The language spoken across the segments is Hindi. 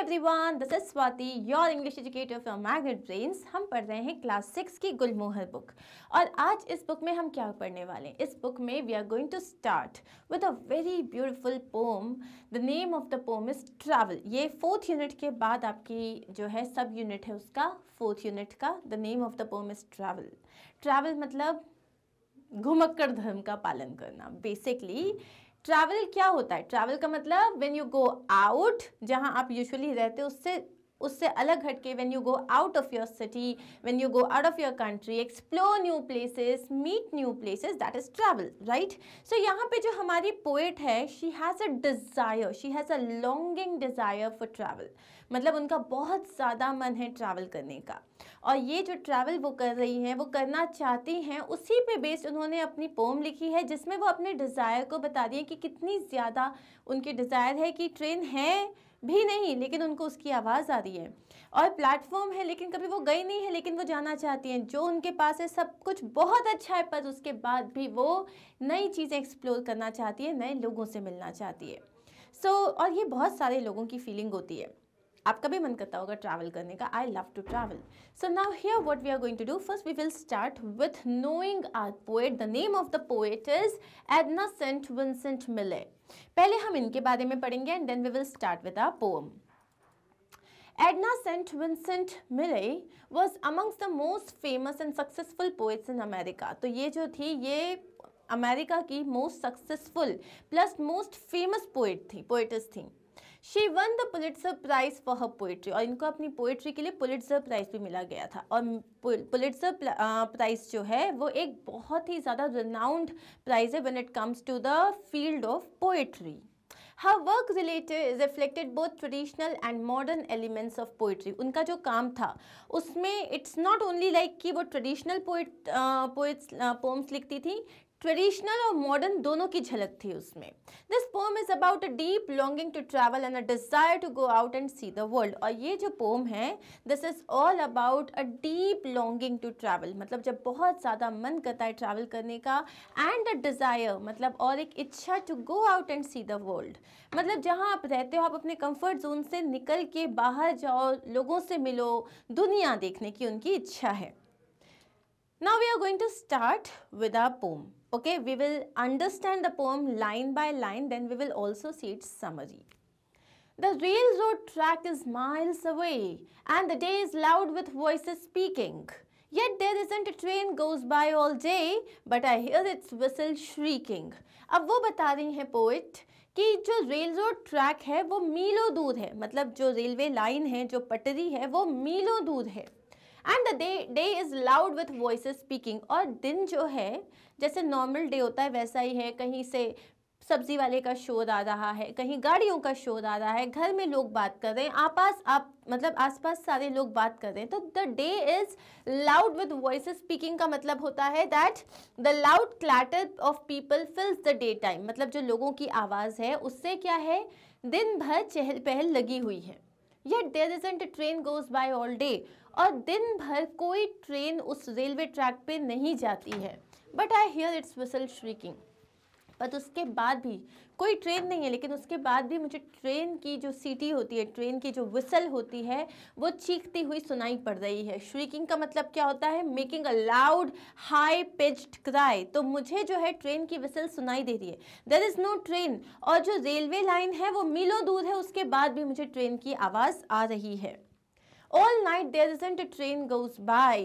Everyone this is Swati your English educator from Magnet Brains हम पढ़ रहे हैं क्लास सिक्स की गुलमोहर बुक और आज इस बुक में हम क्या पढ़ने वाले हैं इस बुक में we are going to start with a very beautiful poem the name of the poem is travel ये फोर्थ यूनिट के बाद आपकी जो है सब यूनिट है उसका फोर्थ यूनिट का the name of the poem is travel travel मतलब घुमक्कड़ धर्म का पालन करना बेसिकली ट्रैवल क्या होता है ट्रैवल का मतलब व्हेन यू गो आउट जहां आप यूजुअली रहते हो उससे उससे अलग हटके when you go out of your city when you go out of your country explore new places meet new places that is travel right so यहाँ पे जो हमारी पोएट है she has a desire she has a longing desire for travel मतलब उनका बहुत ज़्यादा मन है ट्रैवल करने का और ये जो ट्रैवल वो कर रही हैं वो करना चाहती हैं उसी पे बेस्ड उन्होंने अपनी पोम लिखी है जिसमें वो अपने डिज़ायर को बता दिए कि कितनी ज़्यादा उनकी डिज़ायर है कि ट्रेन है भी नहीं लेकिन उनको उसकी आवाज़ आ रही है और प्लेटफॉर्म है लेकिन कभी वो गई नहीं है लेकिन वो जाना चाहती हैं जो उनके पास है सब कुछ बहुत अच्छा है पर उसके बाद भी वो नई चीज़ें एक्सप्लोर करना चाहती है नए लोगों से मिलना चाहती है सो so, और ये बहुत सारे लोगों की फीलिंग होती है आपका भी मन करता होगा ट्रैवल करने का I love to travel so now here what we are going to do first we will start with knowing our poet the name of the poet is Edna Saint Vincent Millay पहले हम इनके बारे में पढ़ेंगे and then we will start with our poem Edna St. Vincent Millay was amongst the most famous and successful poets in America. तो ये जो थी ये अमेरिका की most successful plus most famous poet थी पोइटस थी she won the Pulitzer prize for her poetry और इनको अपनी पोइट्री के लिए पुलिट्सर प्राइज भी मिला गया था और पुलिट्सर प्राइज जो है वो एक बहुत ही ज़्यादा रिनाउंड प्राइज है when it comes to the field of poetry her work related reflected both traditional and modern elements of poetry उनका जो काम था उसमें इट्स नॉट ओनली लाइक कि वो ट्रेडिशनल पोइट पोइट्स पोम्स लिखती थी ट्रेडिशनल और मॉडर्न दोनों की झलक थी उसमें this poem is about a deep longing to travel and a desire to go out and see the world और ये जो पोम है this is all about a deep longing to travel मतलब जब बहुत ज़्यादा मन करता है ट्रैवल करने का एंड अ डिज़ायर मतलब और एक इच्छा to go out and see the world मतलब जहाँ आप रहते हो आप अपने कंफर्ट जोन से निकल के बाहर जाओ लोगों से मिलो दुनिया देखने की उनकी इच्छा है now we are going to start with a poem Okay, we will understand the poem line by line, then we will also see its summary. The railroad track is miles away and the day is loud with voices speaking. Yet there isn't a train goes by all day, but I hear its whistle shrieking. अब वो बता रही हैं पोइट कि जो रेल रोड ट्रैक है वो मीलों दूर है मतलब जो रेलवे लाइन है जो पटरी है वो मीलों दूर है and the day day is loud with voice speaking और दिन जो है जैसे नॉर्मल डे होता है वैसा ही है कहीं से सब्जी वाले का शोर आ रहा है कहीं गाड़ियों का शोर आ रहा है घर में लोग बात कर रहे हैं आपास आप मतलब आसपास सारे लोग बात कर रहे हैं तो the day is loud with voice speaking का मतलब होता है that the loud clatter of people fills the day time मतलब जो लोगों की आवाज़ है उससे क्या है दिन भर चहल पहल लगी हुई है yet there is an train goes by all day और दिन भर कोई ट्रेन उस रेलवे ट्रैक पे नहीं जाती है but I hear its whistle shrieking but उसके बाद भी कोई ट्रेन नहीं है लेकिन उसके बाद भी मुझे ट्रेन की जो सीटी होती है ट्रेन की जो विसल होती है वो चीखती हुई सुनाई पड़ रही है श्रीकिंग का मतलब क्या होता है making a loud high pitched cry तो मुझे जो है ट्रेन की विसल सुनाई दे रही है देर इज़ नो ट्रेन और जो रेलवे लाइन है वो मीलों दूर है उसके बाद भी मुझे ट्रेन की आवाज़ आ रही है All night there isn't a train goes by.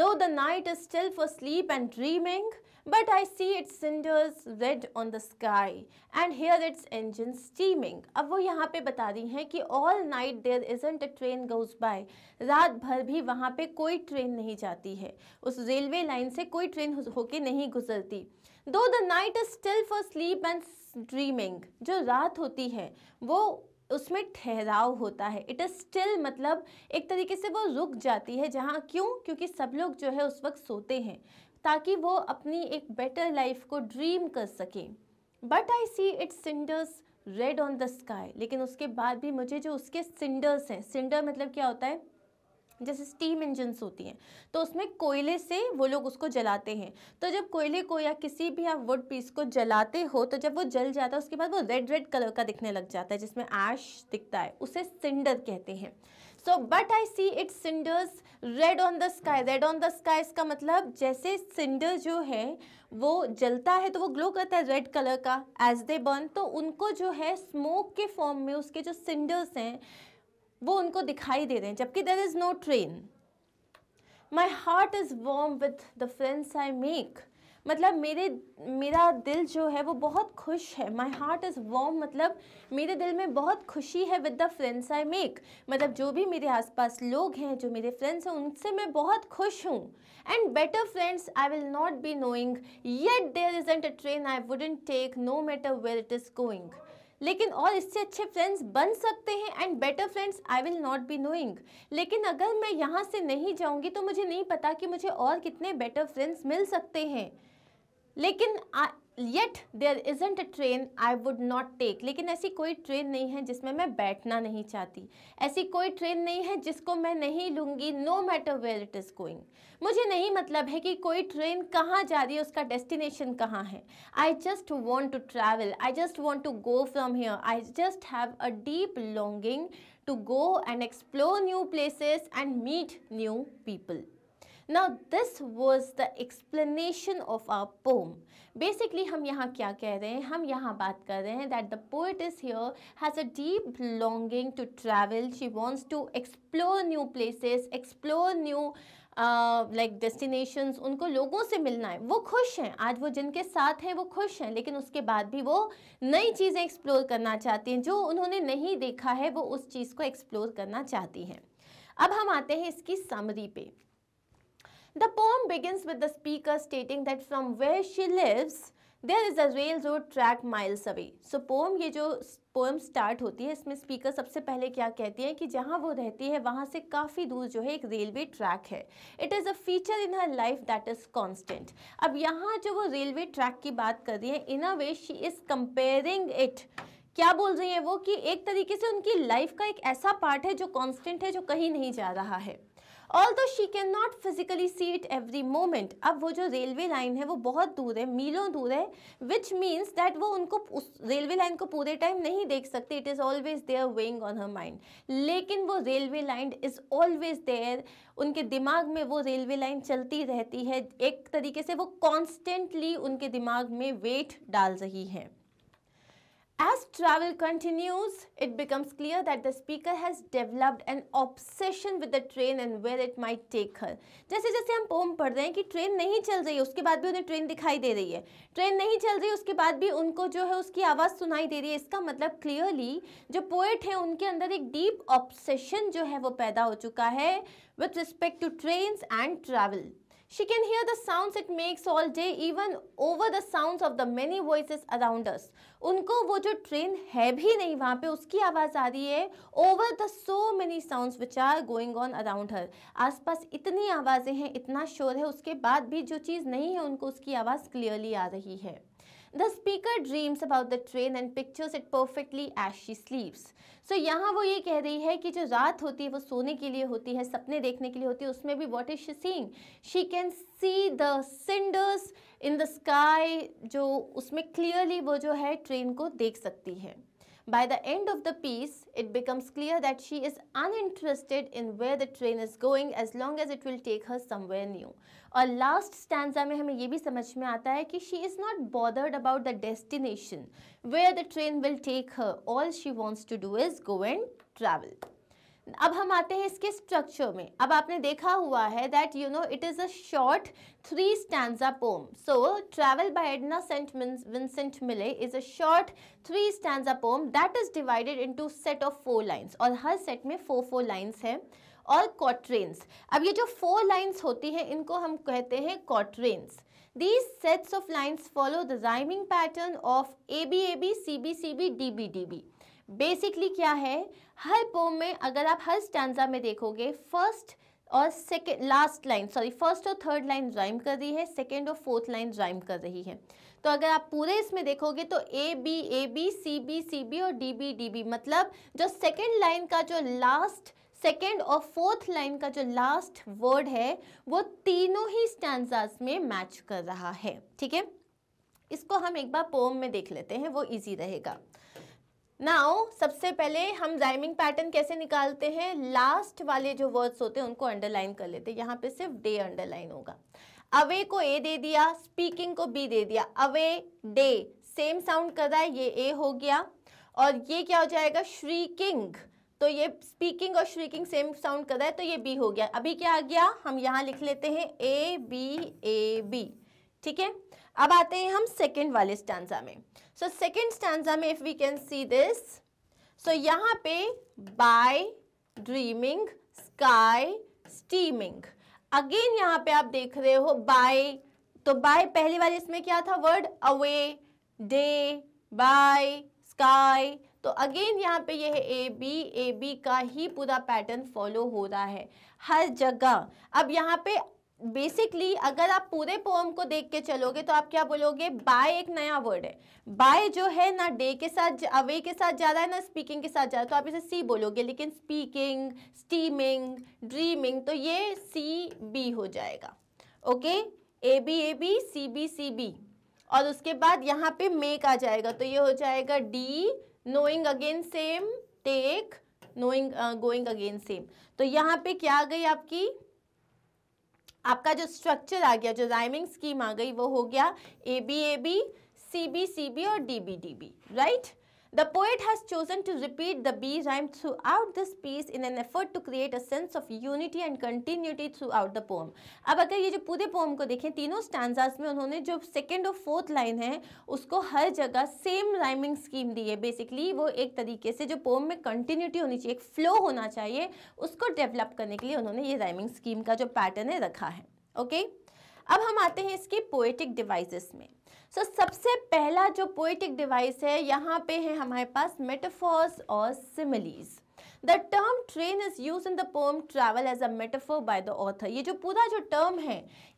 Though the night is still for sleep and dreaming, But I see its cinders red on the sky and hear its engine steaming. अब वो यहाँ पे बता रही हैं कि all night there isn't a train goes by. रात भर भी वहाँ पे कोई ट्रेन नहीं जाती है उस रेलवे लाइन से कोई ट्रेन होके नहीं गुजरती though the night is still for sleep and dreaming जो रात होती है वो उसमें ठहराव होता है इट इज़ स्टिल मतलब एक तरीके से वो रुक जाती है जहाँ क्यों क्योंकि सब लोग जो है उस वक्त सोते हैं ताकि वो अपनी एक बेटर लाइफ को ड्रीम कर सकें but I see its cinders red on the sky लेकिन उसके बाद भी मुझे जो उसके सिंडर्स हैं सिंडर मतलब क्या होता है जैसे स्टीम इंजन्स होती हैं तो उसमें कोयले से वो लोग उसको जलाते हैं तो जब कोयले को या किसी भी आप वुड पीस को जलाते हो तो जब वो जल जाता है उसके बाद वो रेड रेड कलर का दिखने लग जाता है जिसमें ऐश दिखता है उसे सिंडर कहते हैं so but I see its cinders red on the sky red on the sky इसका मतलब जैसे सिंडर जो है वो जलता है तो वो ग्लो करता है रेड कलर का एज दे बर्न तो उनको जो है स्मोक के फॉर्म में उसके जो सिंडर्स हैं वो उनको दिखाई दे रहे हैं जबकि there is no train my heart is warm with the friends I make मतलब मेरे मेरा दिल जो है वो बहुत खुश है माई हार्ट इज़ वॉम मतलब मेरे दिल में बहुत खुशी है with the friends I make मतलब जो भी मेरे आसपास लोग हैं जो मेरे फ्रेंड्स हैं उनसे मैं बहुत खुश हूँ and better friends I will not be knowing yet there ain't a train I wouldn't take no matter where it is going लेकिन और इससे अच्छे फ्रेंड्स बन सकते हैं and better friends I will not be knowing लेकिन अगर मैं यहाँ से नहीं जाऊँगी तो मुझे नहीं पता कि मुझे और कितने बेटर फ्रेंड्स मिल सकते हैं लेकिन yet there isn't a train I would not take लेकिन ऐसी कोई ट्रेन नहीं है जिसमें मैं बैठना नहीं चाहती ऐसी कोई ट्रेन नहीं है जिसको मैं नहीं लूँगी no matter where it is going मुझे नहीं मतलब है कि कोई ट्रेन कहाँ जा रही है उसका डेस्टिनेशन कहाँ है I just want to travel I just want to go from here I just have a deep longing to go and explore new places and meet new people Now this was the explanation of our poem basically हम यहाँ क्या कह रहे हैं हम यहाँ बात कर रहे हैं that the poet is here has a deep longing to travel she wants to explore new places explore new like destinations उनको लोगों से मिलना है वो खुश हैं आज वो जिनके साथ हैं वो खुश हैं लेकिन उसके बाद भी वो नई चीज़ें एक्सप्लोर करना चाहती हैं जो उन्होंने नहीं देखा है वो उस चीज़ को एक्सप्लोर करना चाहती हैं अब हम आते हैं इसकी समरी पे The poem begins with the speaker stating that from where she lives, there is a railroad track miles away. So poem ये जो poem start होती है इसमें speaker सबसे पहले क्या कहती हैं कि जहाँ वो रहती है वहाँ से काफ़ी दूर जो है एक railway track है It is a feature in her life that is constant. अब यहाँ जो वो railway track की बात कर रही है in a way she is comparing it. क्या बोल रही हैं वो कि एक तरीके से उनकी लाइफ का एक ऐसा पार्ट है जो कांस्टेंट है जो कहीं नहीं जा रहा है although she can not physically see it every moment अब वो जो रेलवे लाइन है वो बहुत दूर है मीलों दूर है विच मीन्स डैट वो उनको उस रेलवे लाइन को पूरे टाइम नहीं देख सकते it is always there weighing on her mind लेकिन वो railway line is always there उनके दिमाग में वो रेलवे लाइन चलती रहती है एक तरीके से वो कॉन्स्टेंटली उनके दिमाग में वेट डाल रही है As travel continues, it becomes clear that the speaker has developed an obsession with the train and where it might take her. जैसे जैसे हम पोम पढ़ रहे हैं कि ट्रेन नहीं चल रही है उसके बाद भी उन्हें ट्रेन दिखाई दे रही है ट्रेन नहीं चल रही उसके बाद भी उनको जो है उसकी आवाज़ सुनाई दे रही है इसका मतलब क्लियरली जो पोएट है उनके अंदर एक डीप ऑब्सेशन जो है वो पैदा हो चुका है with respect to train and travel She can hear the sounds it makes all day even over the sounds of the many voices around us. उनको वो जो ट्रेन है भी नहीं वहाँ पे उसकी आवाज़ आ रही है over the so many sounds which are going on around her आसपास इतनी आवाज़ें हैं इतना शोर है उसके बाद भी जो चीज़ नहीं है उनको उसकी आवाज़ क्लियरली आ रही है the speaker dreams about the train and pictures it perfectly as she sleeps. So यहाँ वो ये कह रही है कि जो रात होती है वो सोने के लिए होती है सपने देखने के लिए होती है उसमें भी what is she seeing she can see the cinders in the sky जो उसमें क्लियरली वो जो है ट्रेन को देख सकती है By the end of the piece, it becomes clear that she is uninterested in where the train is going as long as it will take her somewhere new. Or last stanza mein hume ye bhi samajh she is not bothered about the destination, where the train will take her. All she wants to do is go and travel. अब हम आते हैं इसके स्ट्रक्चर में अब आपने देखा हुआ है that you know it is a short three stanza poem so travel by Edna Saint Vincent Millay is a short three stanza poem that is divided into set of four lines और हर सेट में फोर फोर लाइंस हैं और कॉट्रेन्स अब ये जो फोर लाइन्स होती हैं इनको हम कहते हैं quatrains These sets of lines follow the rhyming pattern of B D B. Basically क्या है हर पोम में अगर आप हर स्टैंडा में देखोगे फर्स्ट और second last line sorry first और थर्ड लाइन ज्वाइम कर रही है सेकेंड और फोर्थ लाइन ज्वाइम कर रही है तो अगर आप पूरे इसमें देखोगे तो A B A B C B C B और डी बी डी बी मतलब जो सेकेंड लाइन का जो लास्ट सेकेंड और फोर्थ लाइन का जो लास्ट वर्ड है वो तीनों ही स्टैंड में मैच कर रहा है ठीक है इसको हम एक बार पोम में देख लेते हैं वो ईजी रहेगा नाउ सबसे पहले हम राइमिंग पैटर्न कैसे निकालते हैं लास्ट वाले जो वर्ड्स होते हैं उनको अंडरलाइन कर लेते हैं यहाँ पे सिर्फ डे अंडरलाइन होगा अवे को ए दे दिया स्पीकिंग को बी दे दिया अवे डे सेम साउंड कर रहा है ये ए हो गया और ये क्या हो जाएगा श्रीकिंग तो ये स्पीकिंग और श्रीकिंग सेम साउंड कर रहा है तो ये बी हो गया अभी क्या आ गया हम यहाँ लिख लेते हैं ए बी ए बी ठीक है अब आते हैं हम सेकेंड वाले स्टैंडा में सो सेकेंड स्टैंडा में if we can see this so यहाँ पे by dreaming sky steaming again यहाँ पे आप देख रहे हो बाय तो बाय पहली बार इसमें क्या था word away day by sky तो अगेन यहाँ पे यह ए बी ए बी का ही पूरा पैटर्न फॉलो हो रहा है हर जगह अब यहाँ पे बेसिकली अगर आप पूरे पोम को देख के चलोगे तो आप क्या बोलोगे बाय एक नया वर्ड है बाय जो है ना डे के साथ अवे के साथ जा रहा है ना स्पीकिंग के साथ जा रहा है तो आप इसे सी बोलोगे लेकिन स्पीकिंग स्टीमिंग ड्रीमिंग तो ये सी बी हो जाएगा okay A B A B C B C B और उसके बाद यहाँ पे मेक आ जाएगा तो ये हो जाएगा D knowing again same take knowing going again same तो यहाँ पे क्या आ गई आपकी आपका जो स्ट्रक्चर आ गया जो राइमिंग स्कीम आ गई वो हो गया A B A B C B C B और D B D B right The poet has chosen to repeat the B rhyme throughout this piece in an effort to create a sense of unity and continuity throughout the poem. अब अगर ये जो पूरे poem को देखें तीनों stanzas में उन्होंने जो second और fourth line है उसको हर जगह same rhyming scheme दी है basically वो एक तरीके से जो poem में continuity होनी चाहिए एक flow होना चाहिए उसको develop करने के लिए उन्होंने ये rhyming scheme का जो pattern है रखा है okay? अब हम आते हैं इसके poetic devices में सो so, सबसे पहला जो पोइटिक डिवाइस है यहाँ पे है हमारे पास मेटाफोर्स और similes the term train is use in the poem travel as a metaphor by the author ये जो पूरा जो टर्म है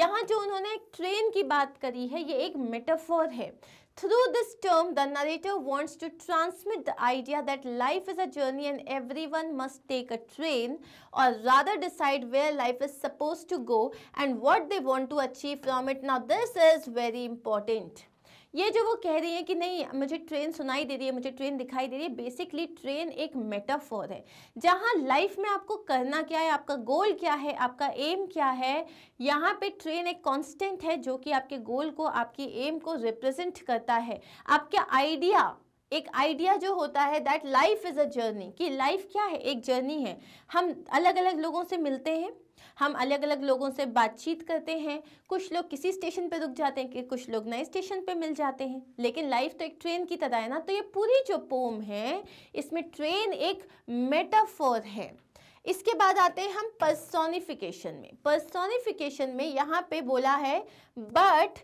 यहाँ जो उन्होंने ट्रेन की बात करी है ये एक मेटाफोर है Through this term, the narrator wants to transmit the idea that life is a journey and everyone must take a train or rather decide where life is supposed to go and what they want to achieve from it. Now, this is very important. ये जो वो कह रही है कि नहीं मुझे ट्रेन सुनाई दे रही है मुझे ट्रेन दिखाई दे रही है बेसिकली ट्रेन एक मेटाफोर है जहाँ लाइफ में आपको करना क्या है आपका गोल क्या है आपका एम क्या है यहाँ पे ट्रेन एक कॉन्स्टेंट है जो कि आपके गोल को आपकी एम को रिप्रेजेंट करता है आपका आइडिया एक आइडिया जो होता है that life is a journey कि लाइफ क्या है एक जर्नी है हम अलग अलग लोगों से मिलते हैं हम अलग अलग लोगों से बातचीत करते हैं कुछ लोग किसी स्टेशन पर रुक जाते हैं कि कुछ लोग नए स्टेशन पर मिल जाते हैं लेकिन लाइफ तो एक ट्रेन की तरह है ना तो ये पूरी जो पोम है इसमें ट्रेन एक मेटाफोर है इसके बाद आते हैं हम पर्सोनिफिकेशन में पर्सोनिफिकेशन में यहाँ पे बोला है but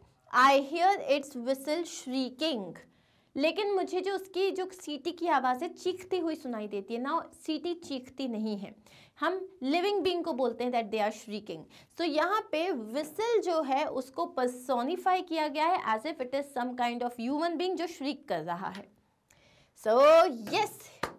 I hear it's whistle shrieking लेकिन मुझे जो उसकी जो सीटी की आवाज़ है चीखती हुई सुनाई देती है ना सीटी चीखती नहीं है हम लिविंग बींग को बोलते हैं that they are shrieking so यहाँ पे विसल जो है उसको पर्सोनिफाई किया गया है as if it is some kind of human being जो श्रीक कर रहा है so yes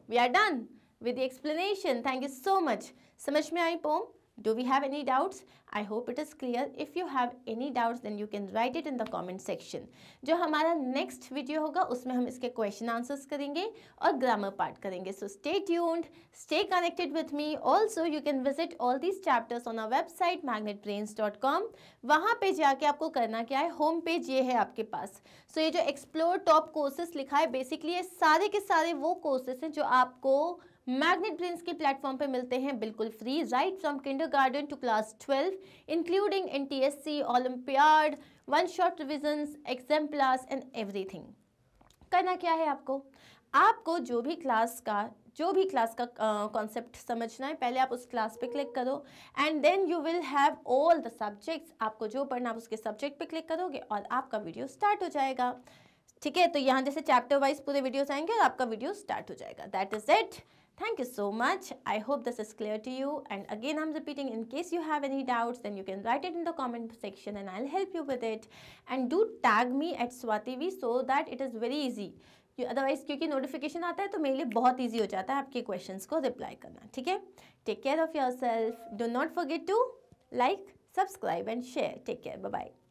we are done with explanation thank you so much समझ में आई poem Do we have any doubts? I hope it is clear. If you have any doubts, then you can write it in the comment section. jo hamara next video hoga usme hum iske question answers karenge aur grammar part karenge So stay tuned, stay connected with me. Also, you can visit all these chapters on our website magnetbrains.com. wahan pe जाके आपको करना क्या है होम पेज ये है आपके पास so so, ye jo explore top courses likha hai basically ye sare ke sare wo courses hain jo aapko Magnet Brains के प्लेटफॉर्म पे मिलते हैं बिल्कुल free right from garden to class twelve including an olympiad one short revision exam plus and everything करना क्या है आपको आपको जो भी क्लास का जो भी क्लास का कॉन्सेप्ट uh, समझना है पहले आप उस क्लास पे क्लिक करो and then you will have all the subjects आपको जो पढ़ना आप उसके सब्जेक्ट पे क्लिक करोगे और आपका वीडियो स्टार्ट हो जाएगा ठीक है तो यहाँ जैसे चैप्टर वाइज पूरे वीडियोस आएंगे और आपका वीडियो स्टार्ट हो जाएगा that is it Thank you so much. I hope this is clear to you. And again, I'm repeating, in case you have any doubts, then you can write it in the comment section and I'll help you with it. And do tag me at Swativi so that it is very easy. Otherwise क्योंकि नोटिफिकेशन आता है तो मेरे लिए बहुत इजी हो जाता है आपके क्वेश्चंस को रिप्लाई करना ठीक है take care of yourself do not forget to like subscribe and share take care bye